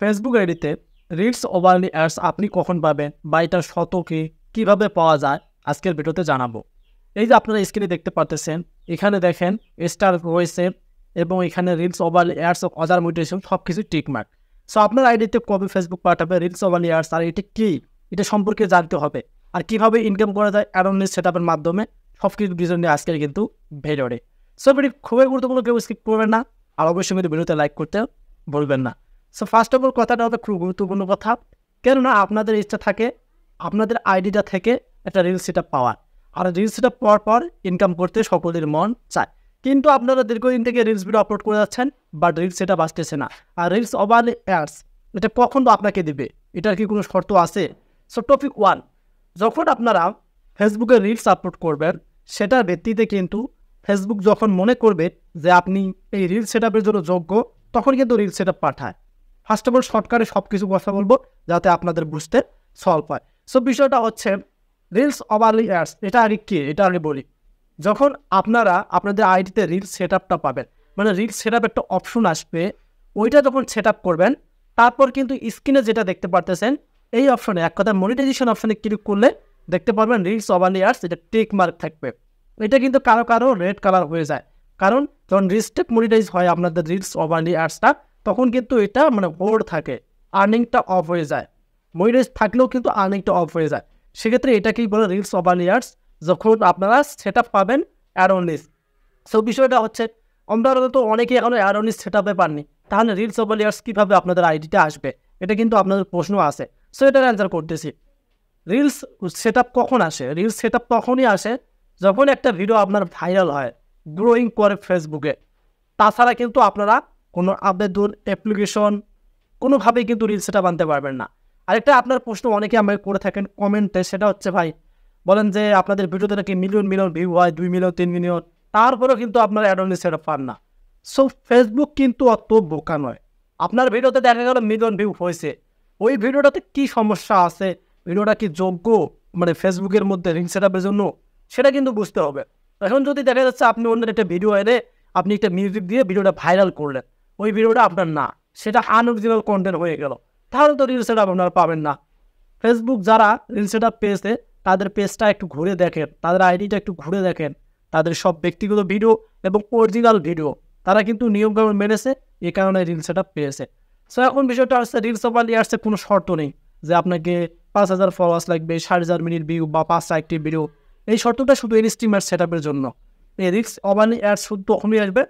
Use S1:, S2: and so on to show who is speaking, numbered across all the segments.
S1: Facebook আইডিতে reads overlay ads আপনি কখন পাবেন বা এটা শতকে কীভাবে পাওয়া যায় আজকের ভিডিওতে জানাবো এই যে আপনারা স্ক্রিনে দেখতে পাচ্ছেন এখানে দেখেন স্টার রয়েছে এবং এখানে রিলস ওভারলি অ্যাডস অজার মিউটেশন সব কিছু টিকমার্ক সো আপনার আইডিতে কবে ফেসবুক পাঠাবে রিলস ওভারলি অ্যাডস আর এটা কী এটা সম্পর্কে জানতে হবে আর কিভাবে ইনকাম করা যায় অ্যাডোনিস সেট আপের মাধ্যমে সব কিছু ডিজন নিয়ে আজকের কিন্তু ভিডিওরে সো ভিডিও খুবই গুরুত্বপূর্ণ কেউ স্কিপ করবেন না আর অবশ্যই কিন্তু ভিডিওতে লাইক করতে ভুলবেন না সো ফার্স্ট অফ অল কথাটা হবে খুব গুরুত্বপূর্ণ কথা কেননা আপনাদের ইচ্ছা থাকে আপনাদের আইডিটা থেকে একটা রিল সেট পাওয়ার আর রিলস সেট পাওয়ার পর ইনকাম করতে সকলের মন চায় কিন্তু আপনারা দীর্ঘদিন থেকে রিলস ভিডিও আপলোড করে যাচ্ছেন বাট রিলস সেটা আসতেছে না আর রিলস ওভার অ্যাডস এটা কখন আপনাকে দেবে এটার কি কোনো শর্ত আছে সো টপিক ওয়ান যখন আপনারা ফেসবুকে রিলস আপলোড করবেন সেটার ভিত্তিতে কিন্তু ফেসবুক যখন মনে করবে যে আপনি এই রিলস সেট জন্য যোগ্য তখন কিন্তু রিলস সেট পাঠায় ফার্স্ট অফ অল শর্টকাটে সব কিছু কথা বলবো যাতে আপনাদের বুঝতে সলভ হয় সো বিষয়টা হচ্ছে রিলস ওভারলি অ্যাডস এটা আর কি এটা আমি বলি যখন আপনারা আপনাদের আইডিতে রিলস সেট আপটা পাবেন মানে রিলস সেট একটা অপশন আসবে ওইটা যখন সেট আপ করবেন তারপর কিন্তু স্ক্রিনে যেটা দেখতে পারতেছেন এই অপশনে এক কথা মনিটাইজেশন অপশনে ক্লিক করলে দেখতে পারবেন রিলস ওভারলি অ্যাডস এটা টেক মার্ক থাকবে এটা কিন্তু কারো কারো রেড কালার হয়ে যায় কারণ যখন রিলস টেক মনিটাইজ হয় আপনাদের রিলস ওভারলি অ্যাডসটা তখন কিন্তু এটা মানে হোল্ড থাকে আর্নিংটা অফ হয়ে যায় মনিটাইজ থাকলেও কিন্তু আর্নিংটা অফ হয়ে যায় সেক্ষেত্রে এটাকেই বলে রিলস অফ ইয়ার্স যখন আপনারা সেট আপ পাবেন অ্যারোনিস সো বিষয়টা হচ্ছে আমরা তো অনেকে এখনও অ্যারোনিস সেট আপে পাননি তাহলে রিলস অফ ইয়ার্স কীভাবে আপনাদের আইডিটা আসবে এটা কিন্তু আপনাদের প্রশ্ন আছে সো এটার অ্যান্সার করতেছি রিলস সেট আপ কখন আসে রিলস সেট তখনই আসে যখন একটা ভিডিও আপনার ভাইরাল হয় গ্রোয়িং করে ফেসবুকে তাছাড়া কিন্তু আপনারা কোনো আবেদন অ্যাপ্লিকেশন কোনোভাবেই কিন্তু রিলসটা বানতে পারবেন না আরেকটা আপনার প্রশ্ন অনেকে আমাকে করে থাকেন কমেন্টে সেটা হচ্ছে ভাই বলেন যে আপনাদের ভিডিওতে নাকি মিলিয়ন মিলিয়ন ভিউ হয় দুই মিলিয়ন তিন মিলিয়ন তারপরেও কিন্তু আপনার অ্যাডোনি সেটা পান না সো ফেসবুক কিন্তু অত বোকা নয় আপনার ভিডিওতে দেখা গেল মিলিয়ন ভিউ হয়েছে ওই ভিডিওটাতে কি সমস্যা আছে ভিডিওটা কি যোগ্য মানে ফেসবুকের মধ্যে রিং সেট আপের জন্য সেটা কিন্তু বুঝতে হবে এখন যদি দেখা যাচ্ছে আপনি অন্যের একটা ভিডিও এনে আপনি একটা মিউজিক দিয়ে ভিডিওটা ভাইরাল করলেন ওই ভিডিওটা আপনার না সেটা আনঅরিজিনাল কন্টেন্ট হয়ে গেল তাহলে তো রিল সেট আপনারা পাবেন না ফেসবুক যারা রিল সেট আপ পেজে তাদের পেজটা একটু ঘুরে দেখেন তাদের আইডিটা একটু ঘুরে দেখেন তাদের সব ব্যক্তিগত ভিডিও এবং অরিজিনাল ভিডিও তারা কিন্তু নিয়মকানুন মেনেছে এ কারণে রিল সেট আপ পেয়েছে সো এখন বিষয়টা আসছে রিলস অফ আলি আসছে কোনো শর্ত নেই যে আপনাকে পাঁচ হাজার ফলোয়ার্স লাগবে সাড়ে চার মিনিট ভিউ বা পাঁচটা একটি ভিডিও এই শর্তটা শুধু এনস্টিমার সেট জন্য এই রিক্স অবানি অ্যাড শুধু তখনই আসবে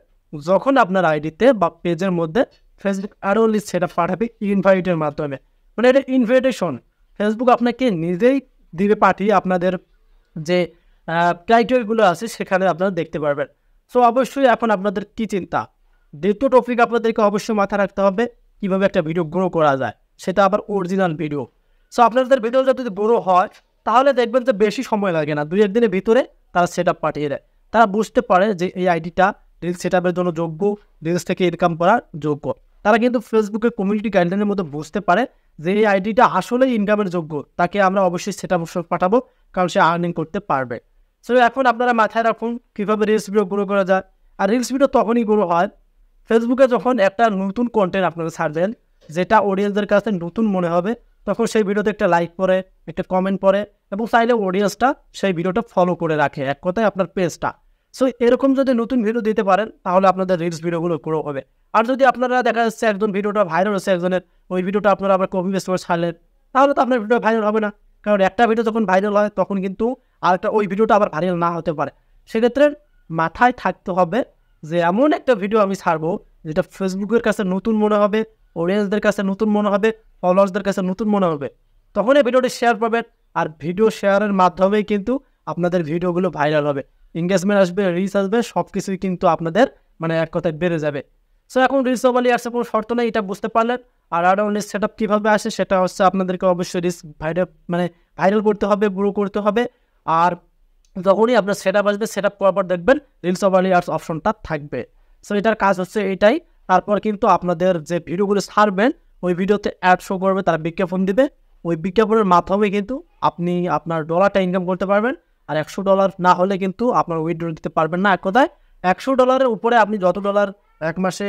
S1: যখন আপনার আইডিতে বা পেজের মধ্যে ফেসবুক আরও লিস্ট সেটা পাঠাবে ইনভাইটের মাধ্যমে মানে এটা ইনভাইটেশন ফেসবুক আপনাকে নিজেই দিবে পাঠিয়ে আপনাদের যে ক্রাইটেরিয়াগুলো আছে সেখানে আপনারা দেখতে পারবেন সো অবশ্যই এখন আপনাদের কী চিন্তা দ্বিতীয় টপিক আপনাদেরকে অবশ্যই মাথায় রাখতে হবে কীভাবে একটা ভিডিও গ্রো করা যায় সেটা আবার অরিজিনাল ভিডিও সো আপনাদের ভিডিওটা যদি বড় হয় তাহলে দেখবেন যে বেশি সময় লাগে না দুই একদিনের ভিতরে তারা সেট পাঠিয়ে দেয় তারা বুঝতে পারে যে এই আইডিটা রিলস সেট জন্য যোগ্য রিলস থেকে ইনকাম করার যোগ্য তারা কিন্তু ফেসবুকের কমিউনিটি গাইডলাইনের মধ্যে বুঝতে পারে যে এই আইডিটা আসলেই ইনকামের যোগ্য তাকে আমরা অবশ্যই সেট আপ পাঠাবো কারণ সে আর্নিং করতে পারবে সো এখন আপনারা মাথায় রাখুন কীভাবে রিলস ভিডিও গ্রো করা যায় আর রিলস ভিডিও তখনই গ্রো হয় ফেসবুকে যখন একটা নতুন কন্টেন্ট আপনারা ছাড়বেন যেটা অডিয়েন্সদের কাছে নতুন মনে হবে তখন সেই ভিডিওতে একটা লাইক পড়ে একটা কমেন্ট পড়ে এবং চাইলে অডিয়েন্সটা সেই ভিডিওটা ফলো করে রাখে এক কথায় আপনার পেজটা সো এরকম যদি নতুন ভিডিও দিতে পারেন তাহলে আপনাদের রিলস ভিডিওগুলো গ্রো হবে আর যদি আপনারা দেখা যাচ্ছে একজন ভিডিওটা ভাইরাল হচ্ছে একজনের ওই ভিডিওটা আপনারা আবার কপি পেস্ট করে ছাড়লেন তাহলে তো আপনার ভিডিও ভাইরাল হবে না কারণ একটা ভিডিও যখন ভাইরাল হয় তখন কিন্তু আরেকটা ওই ভিডিওটা আবার ভাইরাল না হতে পারে সেক্ষেত্রে মাথায় থাকতে হবে যে এমন একটা ভিডিও আমি ছাড়বো যেটা ফেসবুকের কাছে নতুন মনে হবে অডিয়েন্সদের কাছে নতুন মনে হবে ফলোয়ার্সদের কাছে নতুন মনে হবে তখন এই ভিডিওটি শেয়ার পাবেন আর ভিডিও শেয়ারের মাধ্যমেই কিন্তু আপনাদের ভিডিওগুলো ভাইরাল হবে ইংগেজমেন্ট আসবে রিচ আসবে সব কিছুই কিন্তু আপনাদের মানে এক কথায় বেড়ে যাবে সো এখন রিচ ওভারলি আর কোনো শর্ত নেই এটা বুঝতে পারলেন আর আরও অনেক সেট আপ কীভাবে আসে সেটা হচ্ছে আপনাদেরকে অবশ্যই রিস্ক ভাইরাল মানে ভাইরাল করতে হবে গ্রো করতে হবে আর যখনই আপনার সেট আপ আসবে সেট আপ করার পর দেখবেন রিলস আলি আর্টস অপশনটা থাকবে সো এটার কাজ হচ্ছে এটাই তারপর কিন্তু আপনাদের যে ভিডিওগুলো ছাড়বেন ওই ভিডিওতে অ্যাড শো করবে তারা বিজ্ঞাপন দিবে ওই বিজ্ঞাপনের মাধ্যমে কিন্তু আপনি আপনার ডলারটা ইনকাম করতে পারবেন আর একশো ডলার না হলে কিন্তু আপনার উইথড্র দিতে পারবেন না এক কথায় একশো ডলারের উপরে আপনি যত ডলার এক মাসে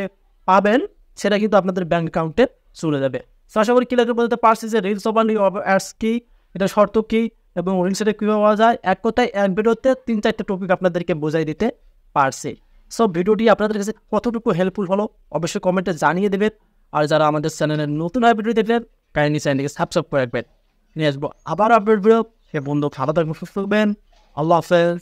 S1: পাবেন সেটা কিন্তু আপনাদের ব্যাঙ্ক অ্যাকাউন্টে চলে যাবে সো আশা করি ক্লিয়ার বলতে পারছি যে রিলস ওভার অ্যাডস কী এটা শর্ত কী এবং রিলস এটা কীভাবে পাওয়া যায় এক কথায় এক ভিডিওতে তিন চারটে টপিক আপনাদেরকে বোঝাই দিতে পারছি সো ভিডিওটি আপনাদের কাছে কতটুকু হেল্পফুল হলো অবশ্যই কমেন্টে জানিয়ে দেবেন আর যারা আমাদের চ্যানেলে নতুন হয় ভিডিও দেখবেন কাইন্ডলি চ্যানেলকে সাবস্ক্রাইব করে রাখবেন নিয়ে আসবো আবার আপডেট ভিডিও সে বন্ধু ভালো থাকবেন সুস্থ থাকবেন Allah says.